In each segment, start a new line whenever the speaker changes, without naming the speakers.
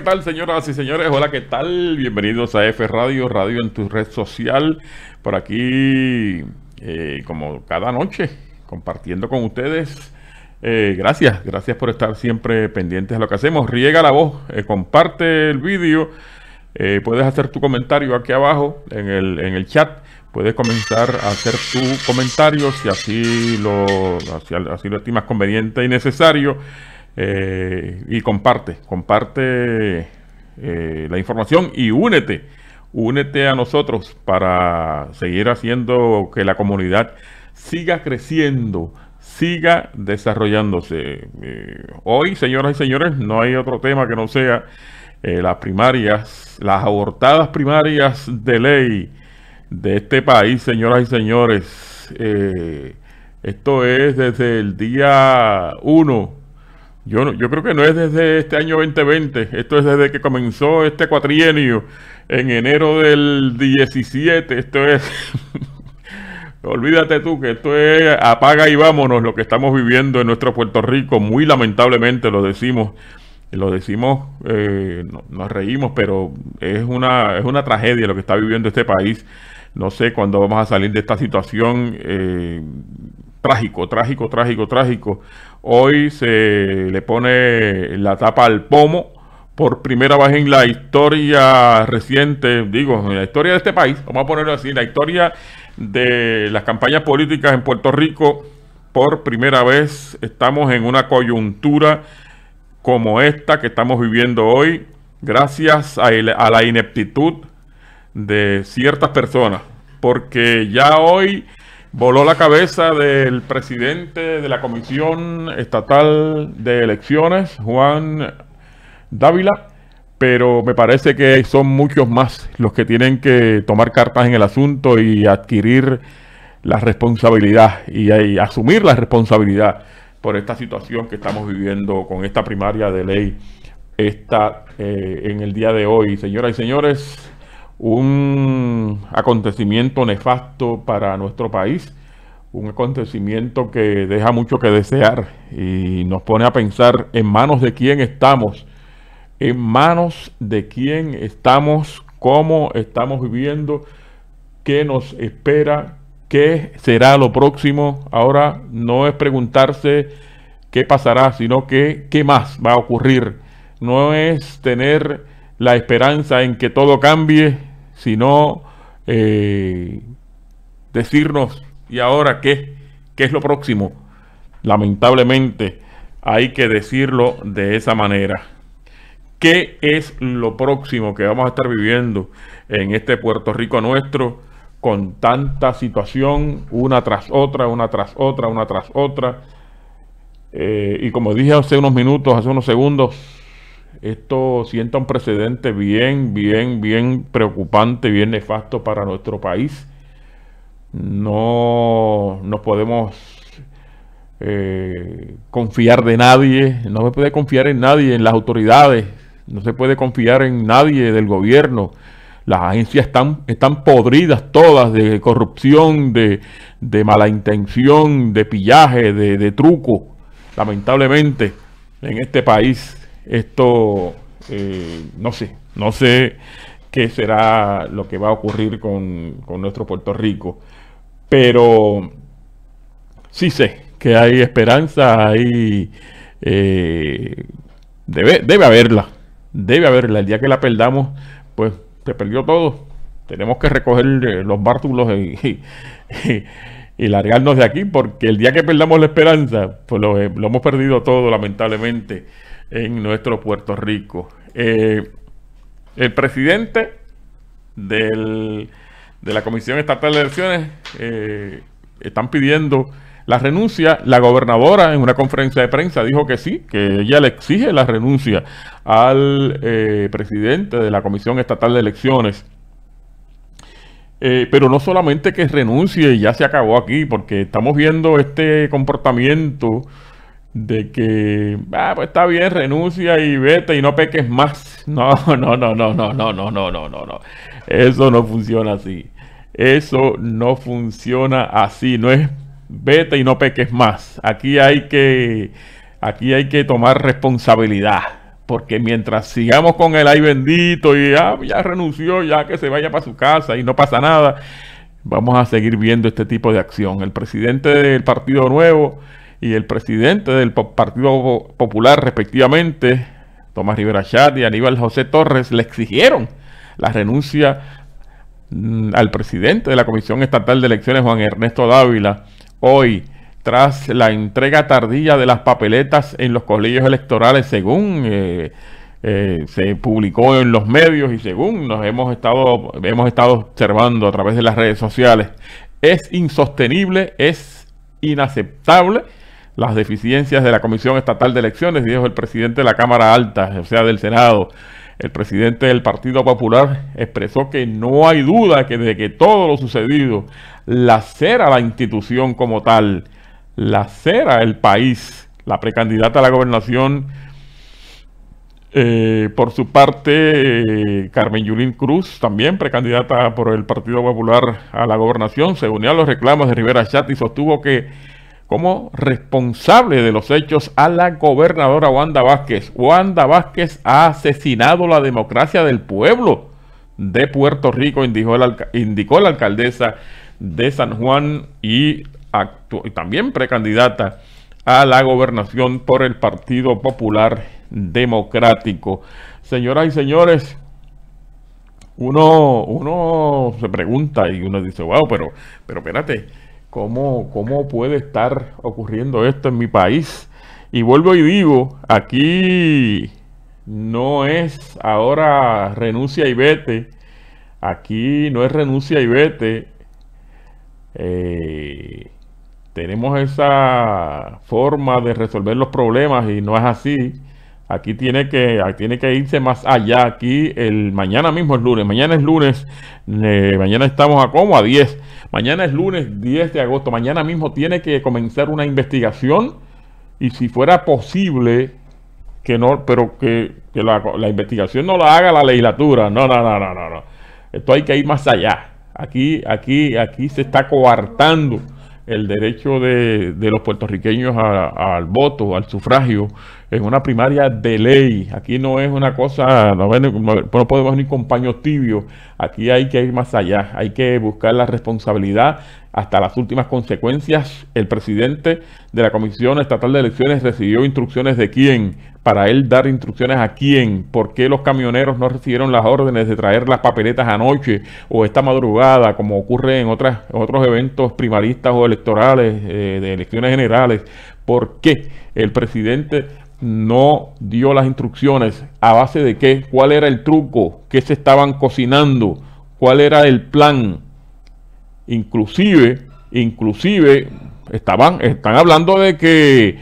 ¿qué tal, señoras y señores? Hola, ¿qué tal? Bienvenidos a F Radio, Radio en tu red social. Por aquí, eh, como cada noche, compartiendo con ustedes. Eh, gracias, gracias por estar siempre pendientes a lo que hacemos. Riega la voz, eh, comparte el vídeo. puedes hacer tu comentario aquí abajo en el, en el chat puedes comenzar a hacer tu comentario si así lo, así, así lo estimas conveniente y necesario. Eh, y comparte, comparte eh, la información y únete, únete a nosotros para seguir haciendo que la comunidad siga creciendo, siga desarrollándose. Eh, hoy, señoras y señores, no hay otro tema que no sea las primarias, las abortadas primarias de ley de este país, señoras y señores. esto es desde el día 1 yo, yo creo que no es desde este año 2020, esto es desde que comenzó este cuatrienio en enero del 17, esto es... Olvídate tú que esto es apaga y vámonos lo que estamos viviendo en nuestro Puerto Rico, muy lamentablemente lo decimos, lo decimos, eh, nos reímos, pero es una, es una tragedia lo que está viviendo este país. No sé cuándo vamos a salir de esta situación eh, trágico, trágico, trágico, trágico. Hoy se le pone la tapa al pomo por primera vez en la historia reciente, digo, en la historia de este país, vamos a ponerlo así, en la historia de las campañas políticas en Puerto Rico, por primera vez estamos en una coyuntura como esta que estamos viviendo hoy, gracias a, a la ineptitud de ciertas personas, porque ya hoy voló la cabeza del presidente de la Comisión Estatal de Elecciones, Juan Dávila, pero me parece que son muchos más los que tienen que tomar cartas en el asunto y adquirir la responsabilidad y, asumir la responsabilidad por esta situación que estamos viviendo con esta primaria de ley esta, eh, en el día de hoy. Señoras y señores, un acontecimiento nefasto para nuestro país, un acontecimiento que deja mucho que desear y nos pone a pensar en manos de quién estamos, en manos de quién estamos, cómo estamos viviendo, qué nos espera, qué será lo próximo. Ahora no es preguntarse qué pasará, sino que qué más va a ocurrir. No es tener la esperanza en que todo cambie, sino eh, decirnos, ¿y ahora qué? ¿Qué es lo próximo? Lamentablemente hay que decirlo de esa manera. ¿Qué es lo próximo que vamos a estar viviendo en este Puerto Rico nuestro con tanta situación, una tras otra, una tras otra, una tras otra? Eh, y como dije hace unos minutos, hace unos segundos, esto sienta un precedente bien, bien, bien preocupante, bien nefasto para nuestro país. No podemos eh, confiar de nadie, no se puede confiar en nadie, en las autoridades, no se puede confiar en nadie del gobierno. Las agencias están, están podridas todas de corrupción, de, mala intención, de pillaje, de, de truco, lamentablemente, en este país. Esto, eh, no sé, no sé qué será lo que va a ocurrir con, nuestro Puerto Rico, pero sí sé que hay esperanza, hay... Eh, debe, haberla, debe haberla. El día que la perdamos, pues se perdió todo. Tenemos que recoger eh, los bártulos y, y, largarnos de aquí, porque el día que perdamos la esperanza, pues lo hemos perdido todo, lamentablemente en nuestro Puerto Rico. Eh, el presidente de la Comisión Estatal de Elecciones eh, están pidiendo la renuncia. La gobernadora en una conferencia de prensa dijo que sí, que ella le exige la renuncia al eh, presidente de la Comisión Estatal de Elecciones. pero no solamente que renuncie y ya se acabó aquí, porque estamos viendo este comportamiento de que, ah, pues está bien, renuncia y vete y no peques más. No, no, no, no, no, no, no, no, no, no, no. Eso no funciona así. Eso no funciona así. No es vete y no peques más. Aquí hay que, aquí hay que tomar responsabilidad. Porque mientras sigamos con el ay bendito y ah, ya renunció, ya que se vaya para su casa y no pasa nada, vamos a seguir viendo este tipo de acción. El presidente del Partido Nuevo y el presidente del Partido Popular respectivamente, Tomás Rivera Chat y Aníbal José Torres, le exigieron la renuncia mm, al presidente de la Comisión Estatal de Elecciones, Juan Ernesto Dávila, hoy tras la entrega tardía de las papeletas en los colegios electorales, según eh, eh, se publicó en los medios y según nos hemos estado, hemos estado observando a través de las redes sociales. Es insostenible, es inaceptable las deficiencias de la Comisión Estatal de Elecciones, dijo el presidente de la Cámara Alta, o sea, del Senado. El presidente del Partido Popular expresó que no hay duda que de que todo lo sucedido cera la institución como tal, cera el país. La precandidata a la gobernación, eh, por su parte, eh, Carmen Yulín Cruz, también precandidata por el Partido Popular a la gobernación, se unió a los reclamos de Rivera Chat y sostuvo que como responsable de los hechos a la gobernadora Wanda Vázquez. Wanda Vázquez ha asesinado la democracia del pueblo de Puerto Rico, indicó, indicó la alcaldesa de San Juan y, también precandidata a la gobernación por el Partido Popular Democrático. Señoras y señores, uno, uno se pregunta y uno dice, wow, pero, pero espérate, ¿Cómo, puede estar ocurriendo esto en mi país? Y vuelvo y digo, aquí no es ahora renuncia y vete. Aquí no es renuncia y vete. Eh, tenemos esa forma de resolver los problemas y no es así. Aquí tiene que, ah, tiene que irse más allá. Aquí el mañana mismo es lunes. Mañana es lunes. Eh, mañana estamos a como a 10. Mañana es lunes 10 de agosto. Mañana mismo tiene que comenzar una investigación. Y si fuera posible, que no, pero que, la, investigación no la haga la legislatura. No, no, no, no, no, Esto hay que ir más allá. Aquí, aquí, aquí se está coartando el derecho de, de los puertorriqueños al voto, al sufragio es una primaria de ley. Aquí no es una cosa, no, podemos ni con paños tibios. Aquí hay que ir más allá. Hay que buscar la responsabilidad hasta las últimas consecuencias. El presidente de la Comisión Estatal de Elecciones recibió instrucciones de quién, para él dar instrucciones a quién, por qué los camioneros no recibieron las órdenes de traer las papeletas anoche o esta madrugada, como ocurre en, otros eventos primaristas o electorales, eh, de elecciones generales, por qué el presidente no dio las instrucciones, a base de qué, cuál era el truco, qué se estaban cocinando, cuál era el plan. Inclusive, inclusive, estaban, están hablando de que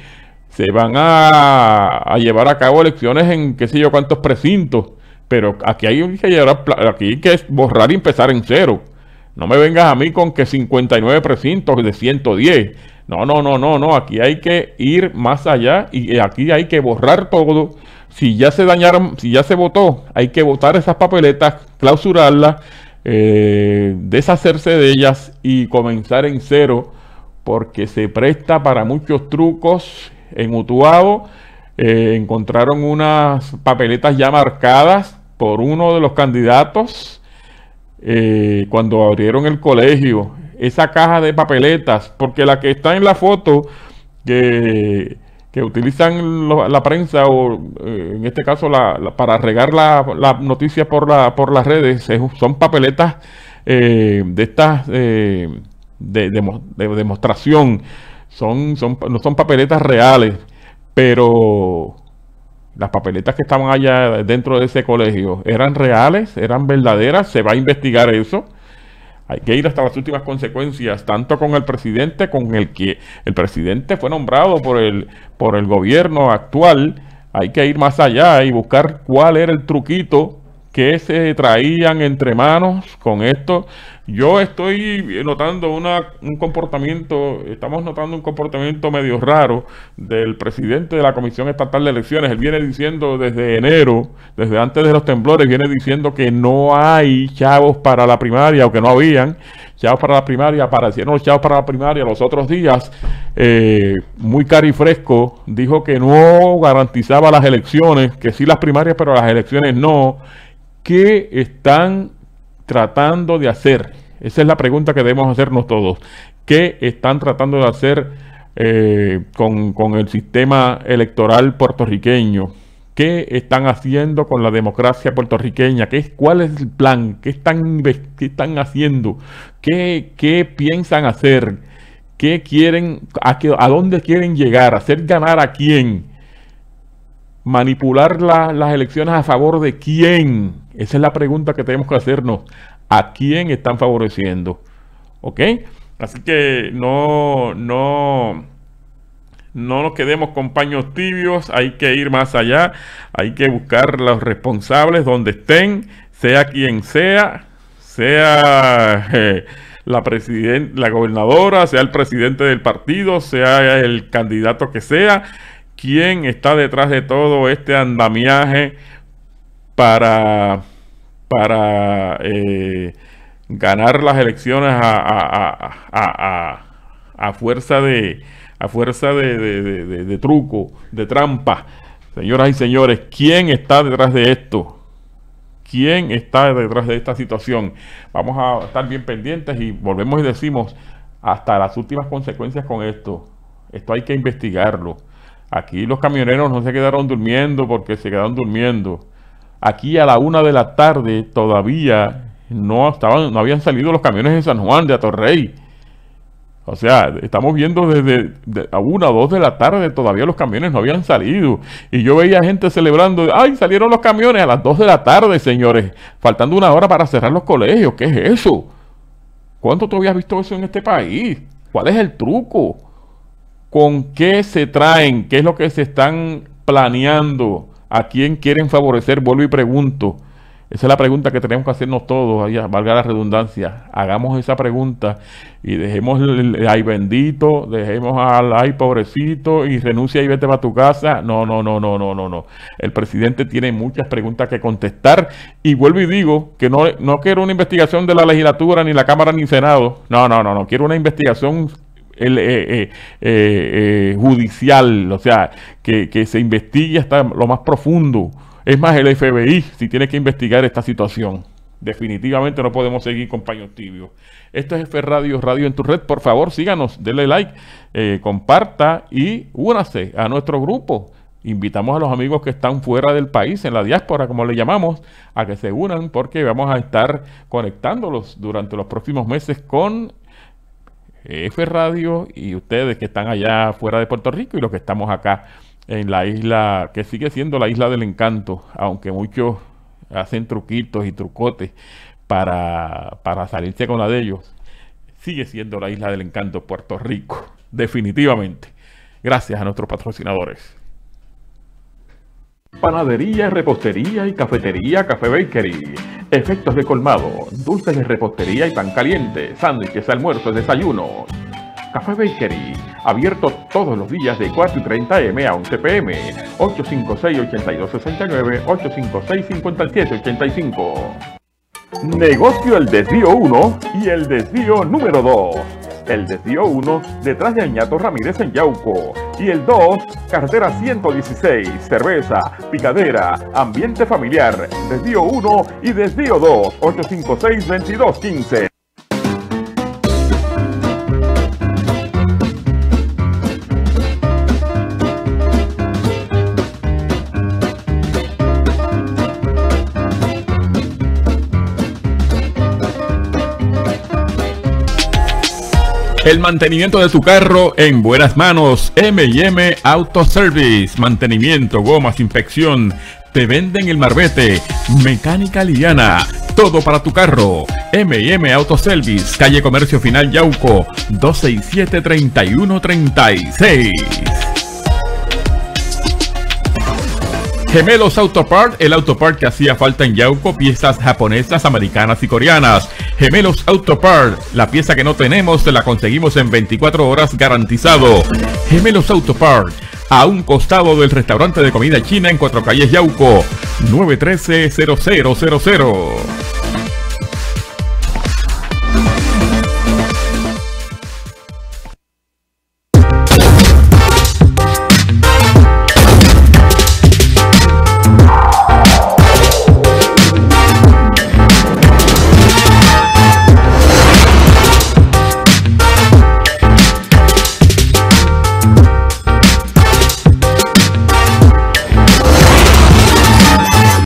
se van a, a llevar a cabo elecciones en qué sé yo cuántos precintos, pero aquí hay que, aquí hay que borrar y empezar en cero. No me vengas a mí con que 59 precintos de 110. No, no, no, no, no. Aquí hay que ir más allá y eh, aquí hay que borrar todo. Si ya se dañaron, si ya se votó, hay que votar esas papeletas, clausurarlas, eh, deshacerse de ellas y comenzar en cero, porque se presta para muchos trucos. En Utuado eh, encontraron unas papeletas ya marcadas por uno de los candidatos eh, cuando abrieron el colegio, esa caja de papeletas, porque la que está en la foto que, utilizan la prensa o eh, en este caso la, para regar la, la noticia por, la, por las redes, son papeletas eh, de estas de, de, demostración, son, son, no son papeletas reales, pero las papeletas que estaban allá dentro de ese colegio eran reales, eran verdaderas, se va a investigar eso. Hay que ir hasta las últimas consecuencias, tanto con el presidente, con el que el presidente fue nombrado por el, por el gobierno actual. Hay que ir más allá y buscar cuál era el truquito que se traían entre manos con esto. Yo estoy notando una, un comportamiento, estamos notando un comportamiento medio raro del presidente de la Comisión Estatal de Elecciones. Él viene diciendo desde enero, desde antes de los temblores, viene diciendo que no hay chavos para la primaria o que no habían chavos para la primaria, aparecieron los chavos para la primaria los otros días, eh, muy carifresco, dijo que no garantizaba las elecciones, que sí las primarias, pero las elecciones no. ¿Qué están tratando de hacer? Esa es la pregunta que debemos hacernos todos. ¿Qué están tratando de hacer eh, con, el sistema electoral puertorriqueño? ¿Qué están haciendo con la democracia puertorriqueña? ¿Qué, ¿Cuál es el plan? ¿Qué están, están haciendo? ¿Qué, piensan hacer? ¿Qué quieren, a, a, dónde quieren llegar? ¿Hacer ganar a quién? ¿Manipular las elecciones a favor de quién? Esa es la pregunta que tenemos que hacernos. ¿A quién están favoreciendo? ¿Ok? Así que no, no, no nos quedemos con paños tibios. Hay que ir más allá. Hay que buscar los responsables donde estén, sea quien sea, sea. Eh, la la, la gobernadora, sea el presidente del partido, sea el candidato que sea, quien está detrás de todo este andamiaje para, para eh, ganar las elecciones a, fuerza de fuerza de, de, truco, de trampa. Señoras y señores, ¿quién está detrás de esto? ¿Quién está detrás de esta situación? Vamos a estar bien pendientes y volvemos y decimos hasta las últimas consecuencias con esto. Esto hay que investigarlo. Aquí los camioneros no se quedaron durmiendo porque se quedaron durmiendo aquí a la una de la tarde todavía no, estaban, no habían salido los camiones de San Juan, de Atorrey. O sea, estamos viendo desde a una o dos de la tarde todavía los camiones no habían salido. Y yo veía gente celebrando, ay, salieron los camiones a las dos de la tarde, señores, faltando una hora para cerrar los colegios. ¿Qué es eso? ¿Cuánto tú habías visto eso en este país? ¿Cuál es el truco? ¿Con qué se traen? ¿Qué es lo que se están planeando? ¿A quién quieren favorecer? Vuelvo y pregunto. Esa es la pregunta que tenemos que hacernos todos, valga la redundancia. Hagamos esa pregunta y dejemos el ay bendito, dejemos al ay pobrecito y renuncia y vete para tu casa. No, no, no, no, no, no, no. El presidente tiene muchas preguntas que contestar y vuelvo y digo que no, no quiero una investigación de la legislatura, ni la Cámara, ni el Senado. No, no, no, no. Quiero una investigación el, eh, eh, eh, judicial, o sea, que, se investigue hasta lo más profundo. Es más, el FBI, si tiene que investigar esta situación. Definitivamente no podemos seguir con paños tibios. Esto es F Radio, Radio en tu red. Por favor, síganos, denle like, comparta y únase a nuestro grupo. Invitamos a los amigos que están fuera del país, en la diáspora, como le llamamos, a que se unan porque vamos a estar conectándolos durante los próximos meses con F Radio y ustedes que están allá fuera de Puerto Rico y los que estamos acá en la isla, que sigue siendo la isla del encanto, aunque muchos hacen truquitos y trucotes para, salirse con la de ellos. Sigue siendo la isla del encanto Puerto Rico, definitivamente. Gracias a nuestros patrocinadores. Panadería, repostería y cafetería Café Bakery. Efectos de colmado, dulces de repostería y pan caliente, sándwiches, almuerzos, desayunos. Café Bakery, abierto todos los días de 4 y 30 M a 11 pm, 856-8269, 856-5785. Negocio el desvío 1 y el desvío número 2 el desvío 1 detrás de Añato Ramírez en Yauco y el 2, carretera 116, cerveza, picadera, ambiente familiar, desvío 1 y desvío 2, 856-2215. El mantenimiento de tu carro en buenas manos. MM Auto Service. Mantenimiento, gomas, inspección. Te venden el marbete. Mecánica Lidiana. Todo para tu carro. MM Auto Service. Calle Comercio Final Yauco. 267-3136. Gemelos Autopart, el autopart que hacía falta en Yauco, piezas japonesas, americanas y coreanas. Gemelos Autopart, la pieza que no tenemos, la conseguimos en 24 horas garantizado. Gemelos Autopart, a un costado del restaurante de comida china en Cuatro Calles Yauco, 913-0000.